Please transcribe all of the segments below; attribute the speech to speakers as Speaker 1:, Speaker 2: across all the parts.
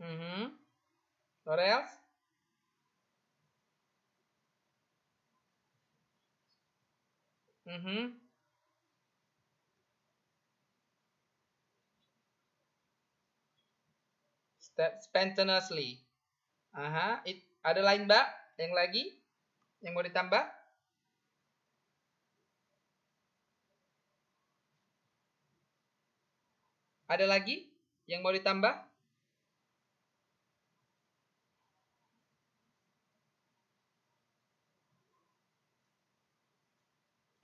Speaker 1: Mm-hmm. What else? Mm-hmm. Step spontaneously. Aha, it, ada lain mbak? Yang lagi? Yang mau ditambah? Ada lagi yang mau ditambah?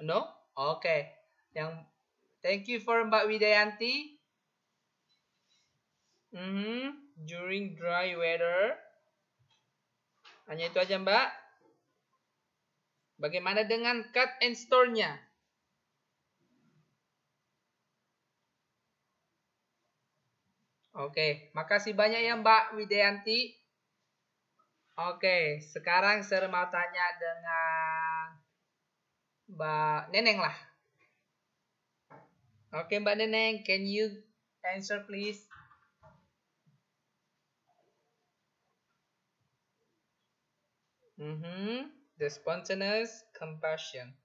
Speaker 1: No? Oke. Okay. Yang thank you for Mbak Widayanti. Mm -hmm. During dry weather. Hanya itu aja Mbak. Bagaimana dengan cut and store-nya? Oke, okay. makasih banyak ya Mbak Widayanti. Oke, okay. sekarang saya mau tanya dengan Mbak Neneng lah. Oke, okay, Mbak Neneng, can you answer please? Mm-hmm. The spontaneous compassion.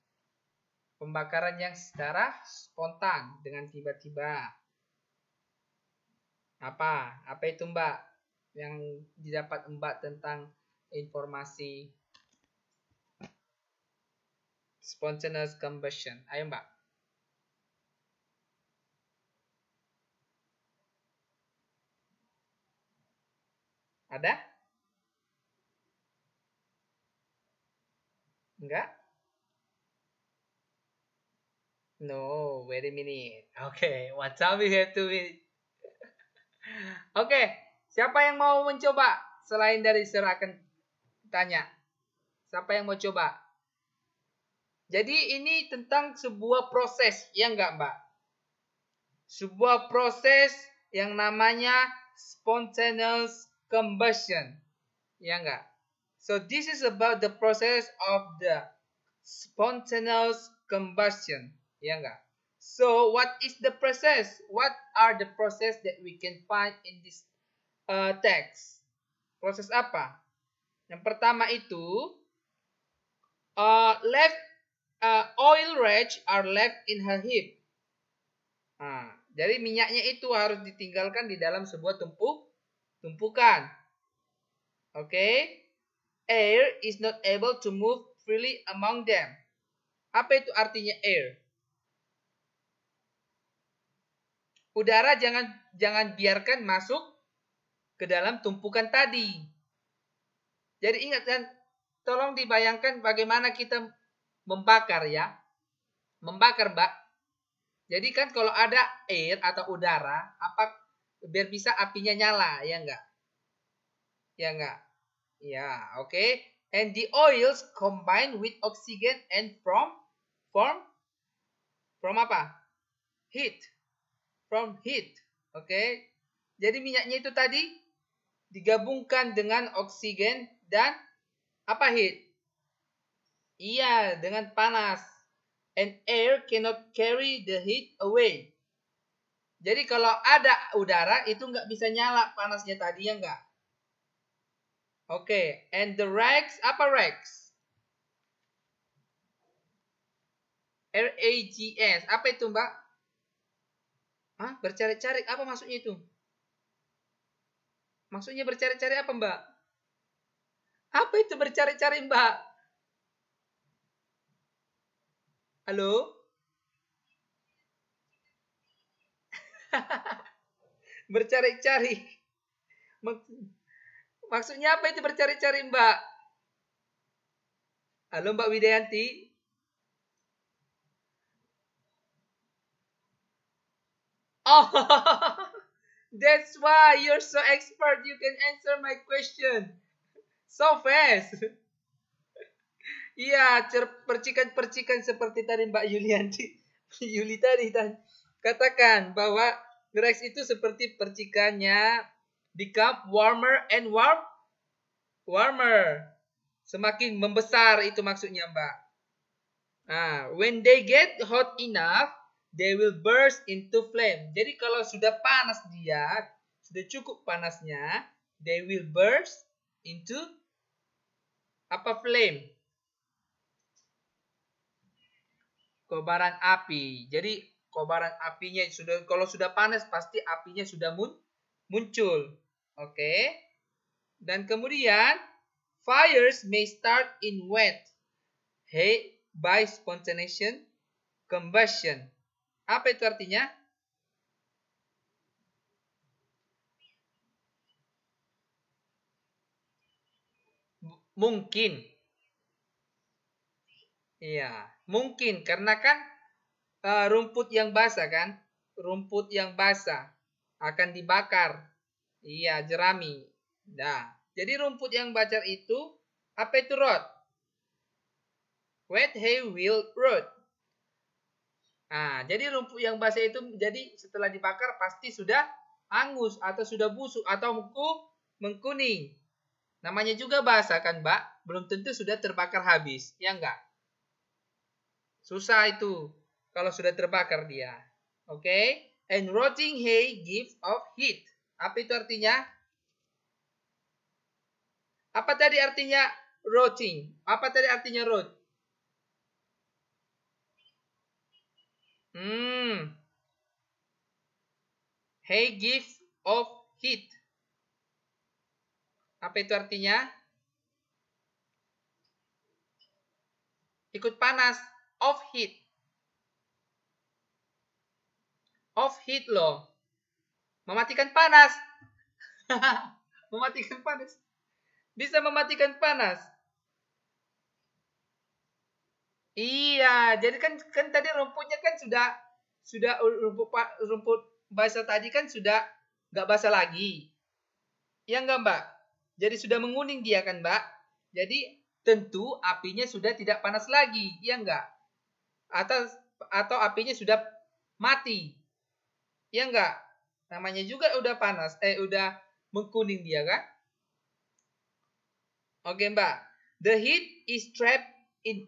Speaker 1: Pembakaran yang secara spontan dengan tiba-tiba. Apa? Apa itu Mbak? Yang didapat Mbak tentang informasi spontaneous combustion. Ayo mbak. Ada? Enggak? No, wait a minute. Oke, okay, what time we have to be? Oke, okay, siapa yang mau mencoba? Selain dari Sir akan tanya. Siapa yang mau coba? Jadi ini tentang sebuah proses, ya enggak Mbak? Sebuah proses yang namanya spontaneous combustion. Ya enggak? So this is about the process of the spontaneous combustion. Ya enggak? So what is the process? What are the process that we can find in this uh, text? Proses apa? Yang pertama itu uh, left uh, oil rage are left in her hip. Nah, jadi minyaknya itu harus ditinggalkan di dalam sebuah tumpuk tumpukan. Oke. Okay? Air is not able to move freely among them. Apa itu artinya air? Udara jangan jangan biarkan masuk ke dalam tumpukan tadi. Jadi ingat dan tolong dibayangkan bagaimana kita membakar ya. Membakar, Mbak. Jadi kan kalau ada air atau udara, apa biar bisa apinya nyala, ya enggak? Ya enggak? Ya, oke. Okay. And the oils combine with oxygen and from form from apa? Heat. From heat. Oke. Okay. Jadi minyaknya itu tadi digabungkan dengan oksigen dan apa heat? Iya, dengan panas. And air cannot carry the heat away. Jadi kalau ada udara itu nggak bisa nyala panasnya tadi ya nggak? Oke, okay. and the rags apa rags? R A G S. Apa itu, Mbak? Hah, bercari-cari apa maksudnya itu? Maksudnya bercari-cari apa, Mbak? Apa itu bercari-cari, Mbak? Halo? bercari-cari. Maksudnya apa itu bercari-cari, Mbak? Halo, Mbak Widayanti? Oh, that's why you're so expert. You can answer my question so fast. Iya, percikan-percikan seperti tadi Mbak Yulianti, Yuli tadi dan katakan bahwa Rex itu seperti percikannya become warmer and warm warmer. Semakin membesar itu maksudnya, Mbak. Nah, when they get hot enough, they will burst into flame. Jadi kalau sudah panas dia, sudah cukup panasnya, they will burst into apa flame kobaran api. Jadi kobaran apinya sudah kalau sudah panas pasti apinya sudah mun, muncul. Oke. Okay. Dan kemudian fires may start in wet hay by spontaneous combustion. Apa itu artinya? Mungkin Iya, mungkin karena kan uh, rumput yang basah kan, rumput yang basah akan dibakar. Iya, jerami. Nah, jadi rumput yang bakar itu apa itu rot? Wet hay will rot. Nah, jadi rumput yang basah itu jadi setelah dibakar pasti sudah angus atau sudah busuk atau mengku mengkuning. Namanya juga basah kan, Mbak? Belum tentu sudah terbakar habis, ya enggak? Susah itu kalau sudah terbakar dia. Oke? Okay? And rotting hay gives of heat. Apa itu artinya? Apa tadi artinya rotting? Apa tadi artinya rot? Hmm. Hay gives of heat. Apa itu artinya? Ikut panas. Off heat off heat loh mematikan panas mematikan panas bisa mematikan panas iya jadi kan kan tadi rumputnya kan sudah sudah rumput rumput basah tadi kan sudah nggak basah lagi ya nggak mbak jadi sudah menguning dia kan mbak jadi tentu apinya sudah tidak panas lagi ya enggak atau atau apinya sudah mati. Ya enggak? Namanya juga udah panas, eh udah mengkuning dia kan? Oke, Mbak. The heat is trapped in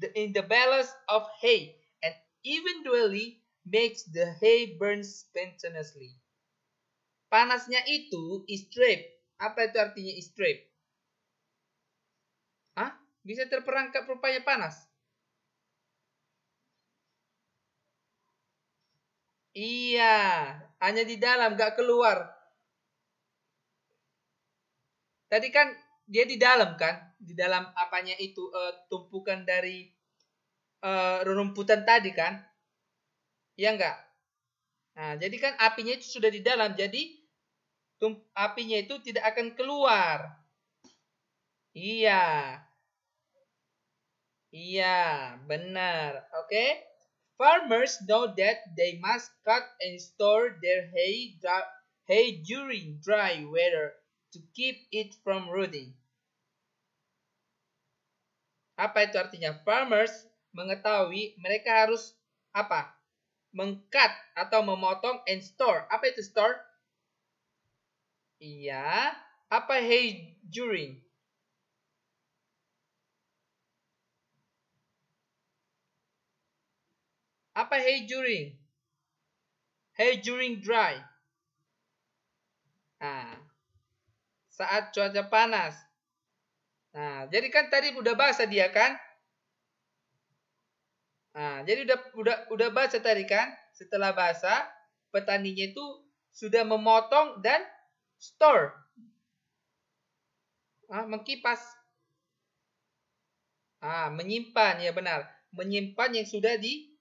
Speaker 1: the, in the balance of hay and eventually makes the hay burn spontaneously. Panasnya itu is trapped. Apa itu artinya is trapped? Hah? Bisa terperangkap rupanya panas? Iya, hanya di dalam, gak keluar. Tadi kan dia di dalam kan, di dalam apanya itu uh, tumpukan dari uh, eh, rumputan tadi kan, ya enggak. Nah, jadi kan apinya itu sudah di dalam, jadi apinya itu tidak akan keluar. Iya, iya, benar, oke. Okay? Farmers know that they must cut and store their hay, hay during dry weather to keep it from rotting. Apa itu artinya? Farmers mengetahui mereka harus apa? Mengcut atau memotong and store. Apa itu store? Iya. Apa hay during? Apa hey during? Hey during dry. Nah, saat cuaca panas. Nah, jadi kan tadi udah bahasa dia kan? Nah, jadi udah udah udah bahasa tadi kan? Setelah bahasa, petaninya itu sudah memotong dan store. Ah, mengkipas. Ah, menyimpan ya benar. Menyimpan yang sudah di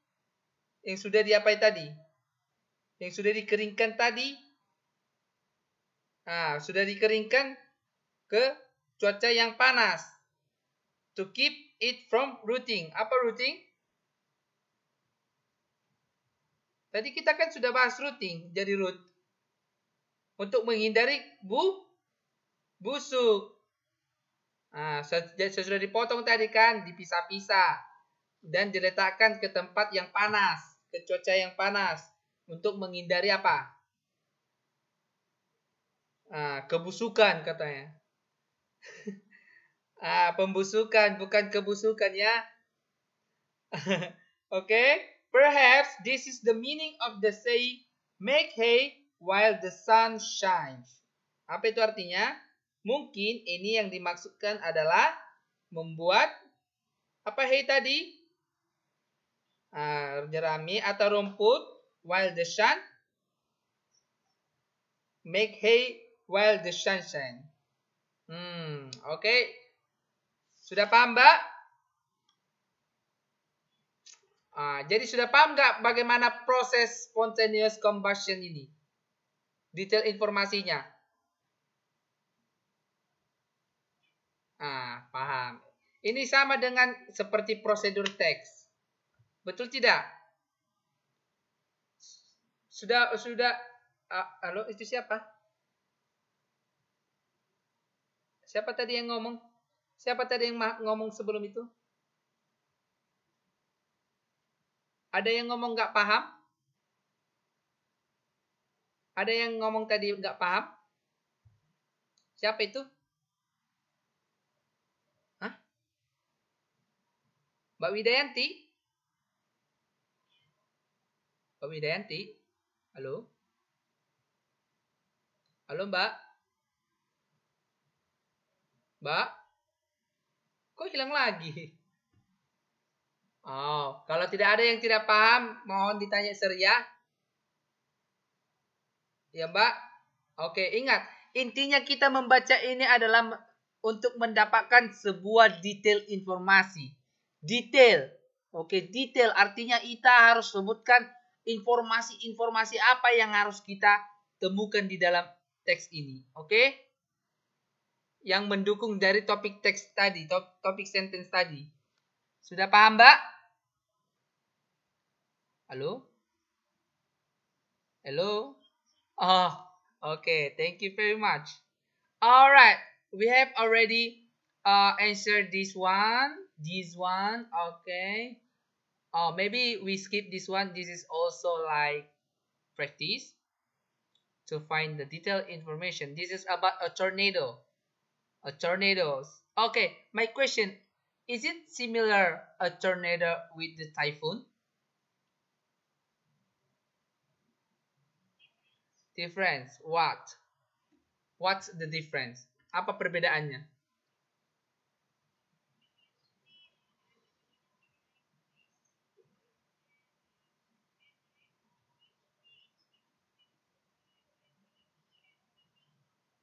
Speaker 1: yang sudah diapai tadi? Yang sudah dikeringkan tadi? Nah, sudah dikeringkan ke cuaca yang panas. To keep it from rooting. Apa rooting? Tadi kita kan sudah bahas rooting, jadi root. Untuk menghindari bu busuk. Nah, sudah dipotong tadi kan, dipisah-pisah. Dan diletakkan ke tempat yang panas ke cuaca yang panas untuk menghindari apa? Ah, kebusukan katanya. ah, pembusukan bukan kebusukan ya. Oke, okay? perhaps this is the meaning of the say make hay while the sun shines. Apa itu artinya? Mungkin ini yang dimaksudkan adalah membuat apa hay tadi? uh, jerami atau rumput while the sun make hay while the sun shine. Hmm, oke. Okay. Sudah paham, Mbak? Uh, jadi sudah paham nggak bagaimana proses spontaneous combustion ini? Detail informasinya. Ah, paham. Ini sama dengan seperti prosedur teks. Betul tidak? Sudah sudah halo itu siapa? Siapa tadi yang ngomong? Siapa tadi yang ngomong sebelum itu? Ada yang ngomong nggak paham? Ada yang ngomong tadi nggak paham? Siapa itu? Hah? Mbak Widayanti? Mbak Widayanti. Halo? Halo Mbak? Mbak? Kok hilang lagi? Oh, kalau tidak ada yang tidak paham, mohon ditanya Surya. Ya Mbak? Oke, ingat. Intinya kita membaca ini adalah untuk mendapatkan sebuah detail informasi. Detail. Oke, detail artinya kita harus sebutkan informasi-informasi apa yang harus kita temukan di dalam teks ini. Oke? Okay? Yang mendukung dari topik teks tadi, topik sentence tadi. Sudah paham, Mbak? Halo? Halo? Oh, okay. Thank you very much. Alright, we have already uh, answered this one, this one. Okay. Oh, maybe we skip this one. This is also like practice to find the detailed information. This is about a tornado. A tornadoes. Okay, my question. Is it similar a tornado with the typhoon? Difference. What? What's the difference? Apa perbedaannya?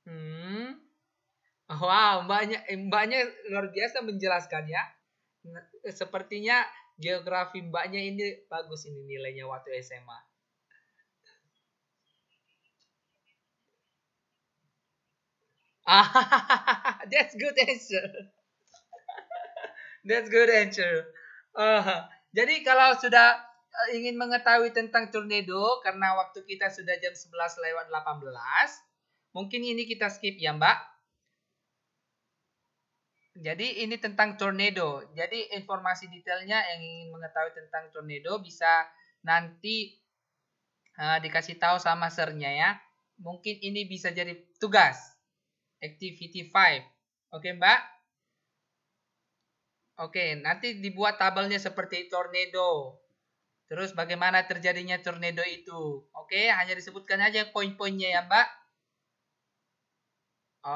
Speaker 1: Hmm. Wow, mbaknya eh, mbaknya luar biasa menjelaskan ya. Eh, sepertinya geografi mbaknya ini bagus ini nilainya waktu SMA. Ah, that's good answer. That's good answer. Uh, jadi kalau sudah eh, ingin mengetahui tentang tornado karena waktu kita sudah jam 11 lewat 18 Mungkin ini kita skip ya Mbak. Jadi ini tentang tornado. Jadi informasi detailnya yang ingin mengetahui tentang tornado bisa nanti uh, dikasih tahu sama sernya ya. Mungkin ini bisa jadi tugas. Activity 5. Oke Mbak? Oke, nanti dibuat tabelnya seperti tornado. Terus bagaimana terjadinya tornado itu? Oke, hanya disebutkan aja poin-poinnya ya Mbak.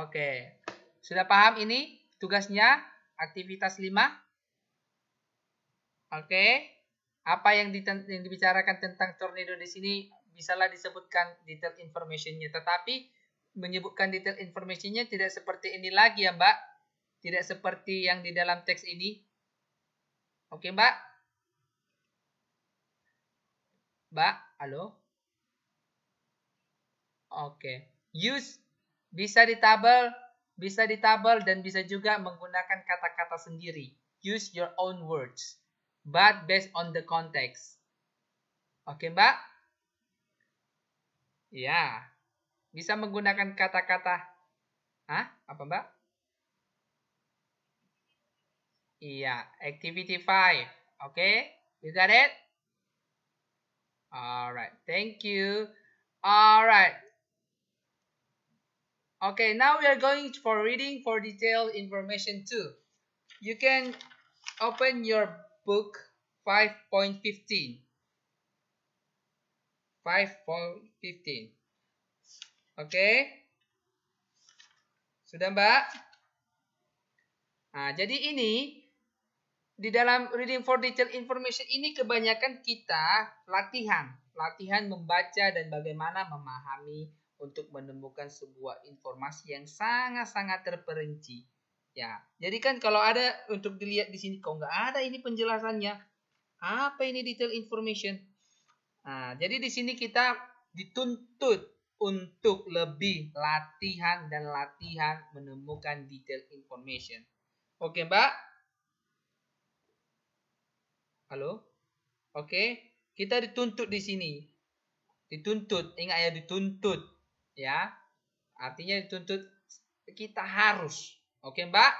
Speaker 1: Oke. Sudah paham ini tugasnya? Aktivitas 5. Oke. Apa yang, yang dibicarakan tentang tornado di sini bisalah disebutkan detail informationnya. Tetapi menyebutkan detail informationnya tidak seperti ini lagi ya Mbak. Tidak seperti yang di dalam teks ini. Oke Mbak? Mbak, halo? Oke. Use bisa ditabel, bisa ditabel dan bisa juga menggunakan kata-kata sendiri. Use your own words, but based on the context. Oke, Mbak? Ya. Bisa menggunakan kata-kata Hah? Apa, Mbak? Iya, activity 5. Oke, okay? is that it? Alright, thank you. Alright, Okay, now we are going for reading for detailed information too. You can open your book 5.15. 5.15. Okay. Sudah Mbak? Nah, jadi ini di dalam reading for detailed information ini kebanyakan kita latihan, latihan membaca dan bagaimana memahami untuk menemukan sebuah informasi yang sangat-sangat terperinci. Ya, jadi kan kalau ada untuk dilihat di sini, kalau nggak ada ini penjelasannya. Apa ini detail information? Nah, jadi di sini kita dituntut untuk lebih latihan dan latihan menemukan detail information. Oke, Mbak? Halo? Oke, kita dituntut di sini. Dituntut, ingat ya dituntut ya artinya dituntut kita harus oke okay, mbak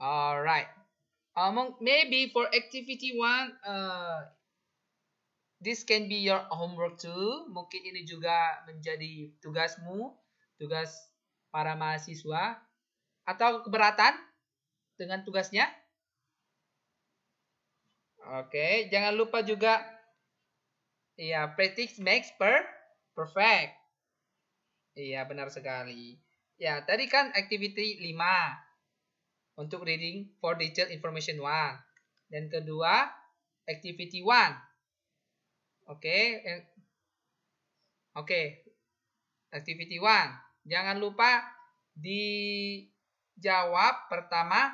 Speaker 1: alright among maybe for activity one uh, this can be your homework too mungkin ini juga menjadi tugasmu tugas para mahasiswa atau keberatan dengan tugasnya oke okay, jangan lupa juga ya yeah, practice makes per perfect Iya, benar sekali. Ya, tadi kan activity 5 untuk reading for digital information 1. Dan kedua, activity 1. Oke. Eh, oke. Activity 1. Jangan lupa dijawab pertama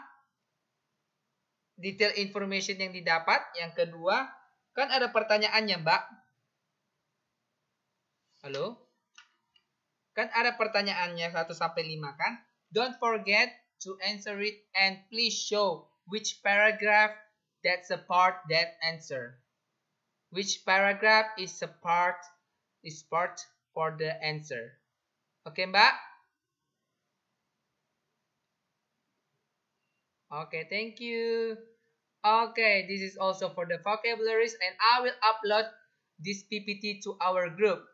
Speaker 1: detail information yang didapat. Yang kedua, kan ada pertanyaannya, Mbak. Halo? Kan ada pertanyaannya 1 sampai 5 kan? Don't forget to answer it and please show which paragraph that's support part that answer. Which paragraph is a part is part for the answer. Oke, okay, Mbak? Oke, okay, thank you. Okay, this is also for the vocabularies and I will upload this PPT to our group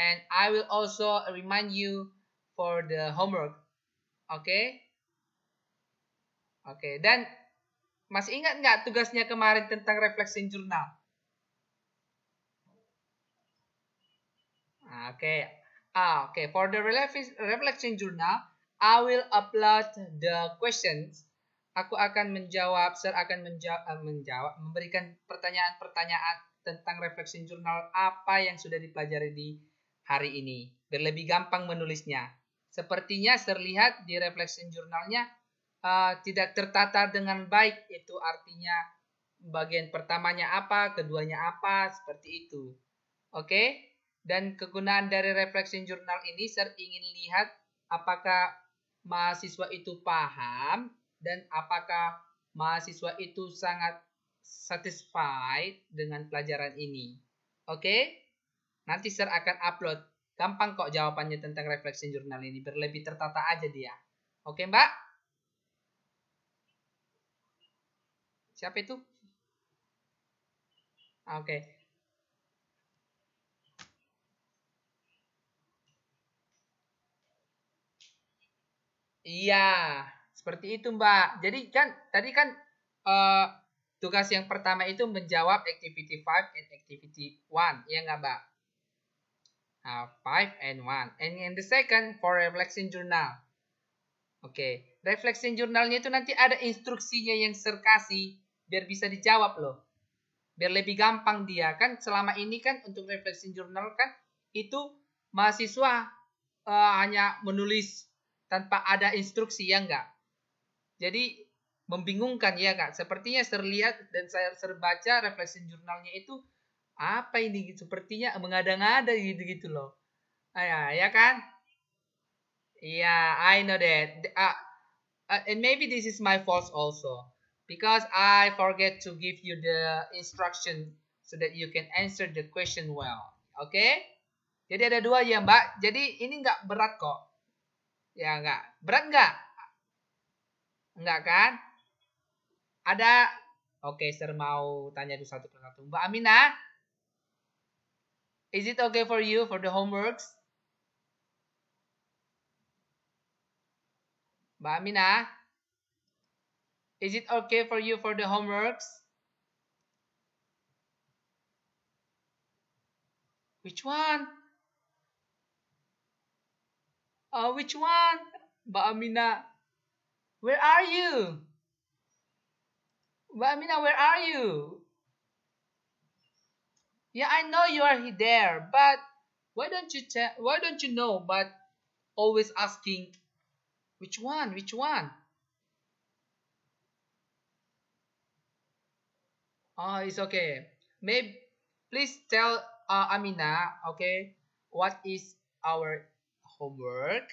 Speaker 1: and I will also remind you for the homework. Oke? Okay? Oke, okay, dan masih ingat nggak tugasnya kemarin tentang ah, reflection jurnal? Oke. Okay. Ah, oke. Okay. For the reflection journal, I will upload the questions. Aku akan menjawab, Sir akan menjawab, eh, menjawab memberikan pertanyaan-pertanyaan tentang reflection journal apa yang sudah dipelajari di hari ini, biar lebih gampang menulisnya. Sepertinya terlihat di reflection jurnalnya uh, tidak tertata dengan baik, itu artinya bagian pertamanya apa, keduanya apa, seperti itu. Oke? Okay? Dan kegunaan dari reflection jurnal ini sering ingin lihat apakah mahasiswa itu paham dan apakah mahasiswa itu sangat satisfied dengan pelajaran ini. Oke? Okay? Nanti Sir akan upload. Gampang kok jawabannya tentang refleksi jurnal ini. Berlebih tertata aja dia. Oke mbak? Siapa itu? Ah, oke. Iya, seperti itu Mbak. Jadi kan tadi kan uh, tugas yang pertama itu menjawab activity 5 and activity 1, ya nggak Mbak? uh, 5 and 1 and in the second for reflection journal oke okay. reflection journalnya itu nanti ada instruksinya yang serkasi biar bisa dijawab loh biar lebih gampang dia kan selama ini kan untuk reflection journal kan itu mahasiswa uh, hanya menulis tanpa ada instruksi ya enggak jadi membingungkan ya kak sepertinya terlihat dan saya terbaca reflection jurnalnya itu apa ini sepertinya mengada-ngada gitu gitu loh ayah ya, ya kan yeah I know that uh, uh, and maybe this is my fault also because I forget to give you the instruction so that you can answer the question well oke okay? jadi ada dua ya mbak jadi ini nggak berat kok ya nggak berat nggak nggak kan ada oke okay, ser mau tanya itu satu persatu mbak Aminah Is it okay for you for the homeworks? Ba Amina? Ah. Is it okay for you for the homeworks? Which one? Oh, which one? Ba Amina? Ah. Where are you? Ba Amina, ah, where are you? Yeah, I know you are there, but why don't you tell? Why don't you know? But always asking, which one? Which one? Oh, it's okay. Maybe please tell uh, Amina, okay, what is our homework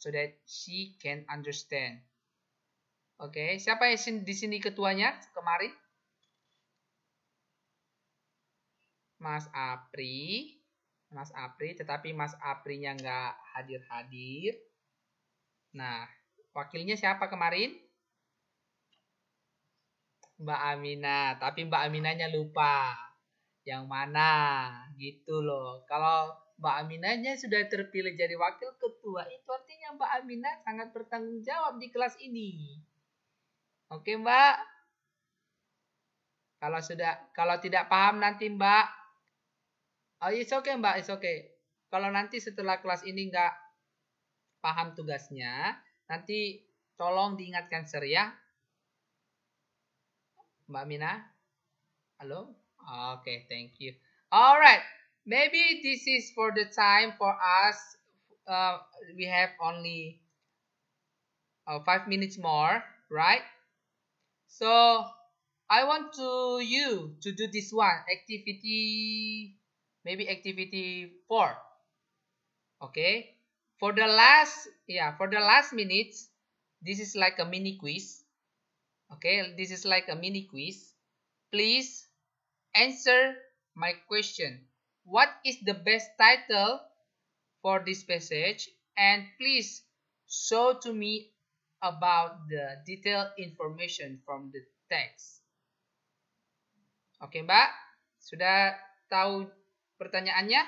Speaker 1: so that she can understand. Oke, okay. siapa yang di sini ketuanya kemarin? Mas Apri, Mas Apri, tetapi Mas Apri nya nggak hadir-hadir. Nah, wakilnya siapa kemarin? Mbak Amina, tapi Mbak Aminanya lupa. Yang mana? Gitu loh. Kalau Mbak Aminanya sudah terpilih jadi wakil ketua, itu artinya Mbak Amina sangat bertanggung jawab di kelas ini. Oke, Mbak? Kalau sudah kalau tidak paham nanti Mbak Oh, iya, it's okay Mbak, it's okay. Kalau nanti setelah kelas ini nggak paham tugasnya, nanti tolong diingatkan Sir ya. Mbak Mina? Halo? Okay, thank you. Alright, maybe this is for the time for us. Uh, we have only uh, five minutes more, right? So, I want to you to do this one, activity maybe activity 4 okay for the last yeah for the last minutes this is like a mini quiz okay this is like a mini quiz please answer my question what is the best title for this passage and please show to me about the detailed information from the text okay, mbak sudah tahu Pertanyaannya?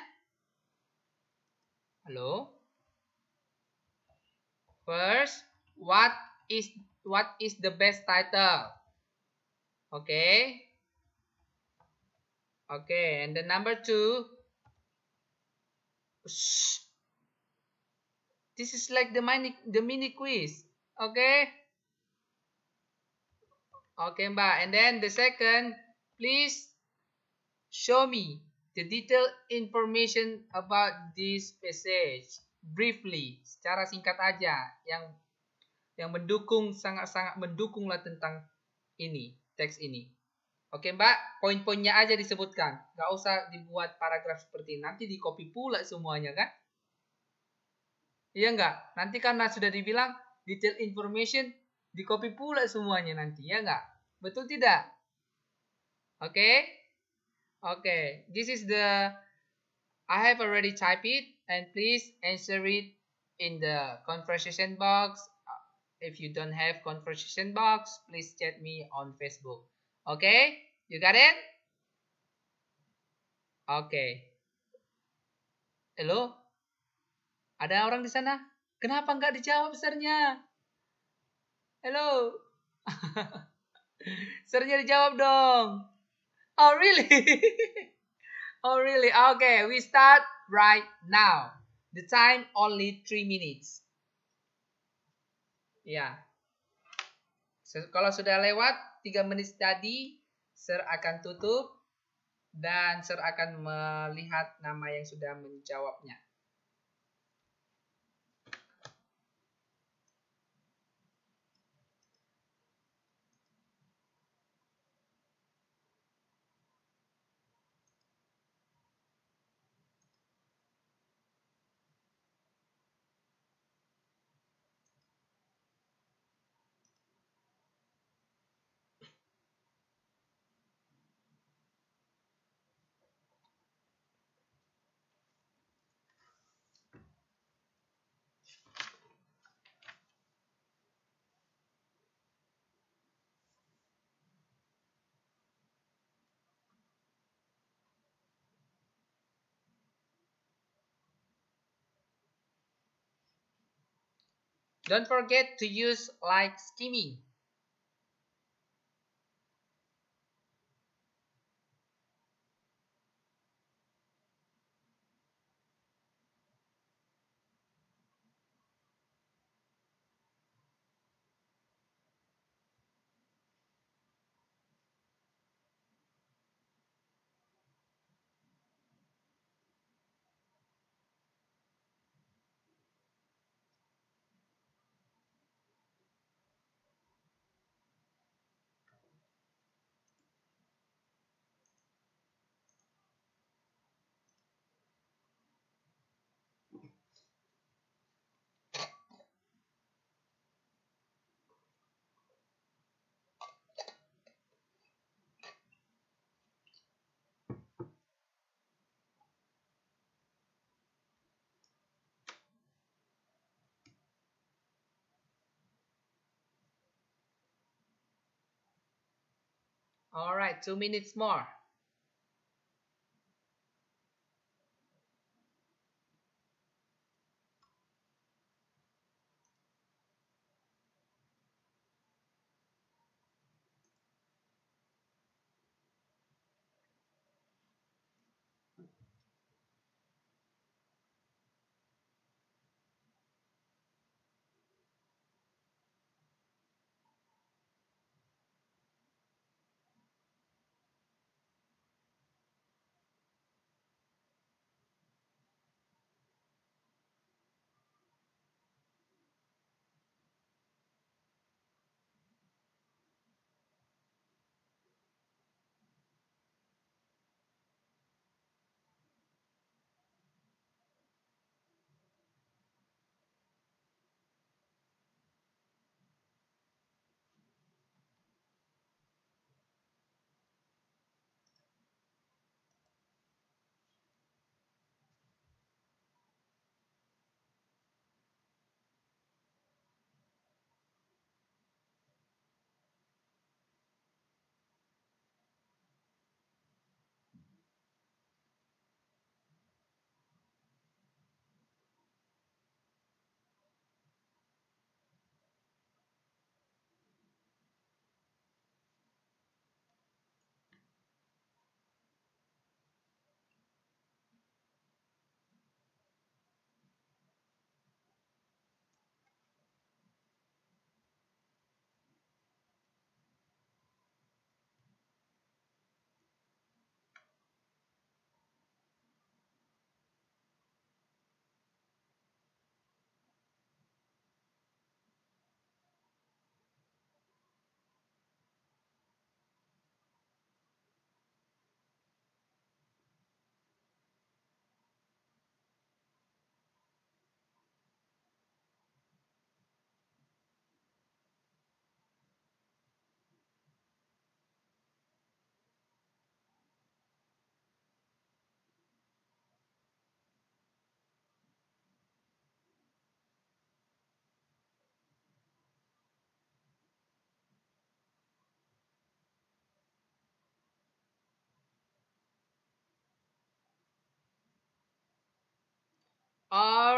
Speaker 1: Halo? First, what is what is the best title? Okay. Okay, and the number two. Shh. This is like the mini the mini quiz. Okay. Okay, Mbak. And then the second, please show me The detailed information about this passage briefly, secara singkat aja yang yang mendukung sangat-sangat mendukunglah tentang ini, teks ini. Oke mbak, poin-poinnya aja disebutkan. nggak usah dibuat paragraf seperti ini. Nanti di copy pula semuanya kan? Iya nggak? Nanti karena sudah dibilang detail information, di copy pula semuanya nanti. Ya nggak? Betul tidak? Oke? Okay, this is the I have already typed it and please answer it in the conversation box. Uh, if you don't have conversation box, please chat me on Facebook. Okay, you got it? Okay. Hello? Ada orang di sana? Kenapa nggak dijawab sernya? Hello? sernya dijawab dong. Oh really? oh really? Okay, we start right now. The time only three minutes. Ya. Yeah. Kalau sudah lewat tiga menit tadi, Sir akan tutup dan Sir akan melihat nama yang sudah menjawabnya. Don't forget to use like skimming. All right, two minutes more.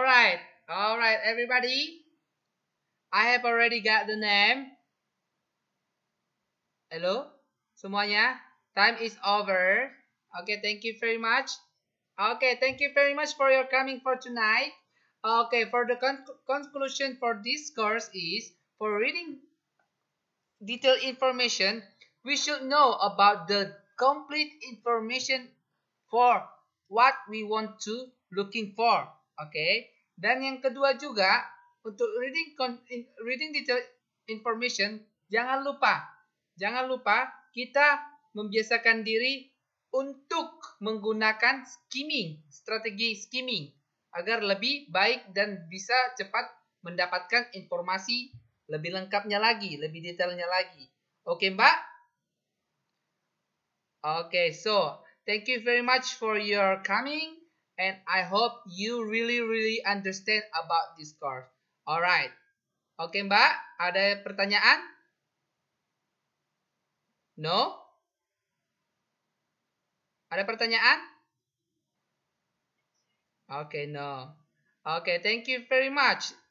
Speaker 1: Alright, alright everybody. I have already got the name. Hello, semuanya. Time is over. Okay, thank you very much. Okay, thank you very much for your coming for tonight. Okay, for the con conclusion for this course is, for reading detailed information, we should know about the complete information for what we want to looking for. Okay, Dan yang kedua juga untuk reading reading detail information jangan lupa jangan lupa kita membiasakan diri untuk menggunakan skimming, strategi skimming agar lebih baik dan bisa cepat mendapatkan informasi lebih lengkapnya lagi, lebih detailnya lagi. Oke, Mbak? Oke, okay, so thank you very much for your coming and I hope you really really understand about this course. Alright. Oke Mbak, ada pertanyaan? No? Ada pertanyaan? Oke, okay, no. Oke, okay, thank you very much.